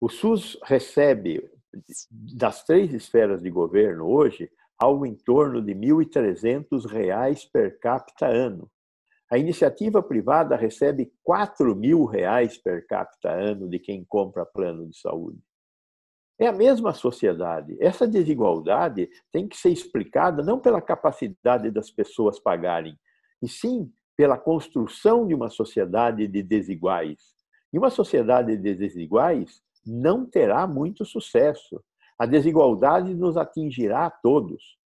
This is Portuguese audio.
O SUS recebe das três esferas de governo hoje algo em torno de R$ 1.300 per capita ano. A iniciativa privada recebe R$ 4.000 per capita ano de quem compra plano de saúde. É a mesma sociedade. Essa desigualdade tem que ser explicada não pela capacidade das pessoas pagarem, e sim pela construção de uma sociedade de desiguais. E uma sociedade de desiguais não terá muito sucesso. A desigualdade nos atingirá a todos.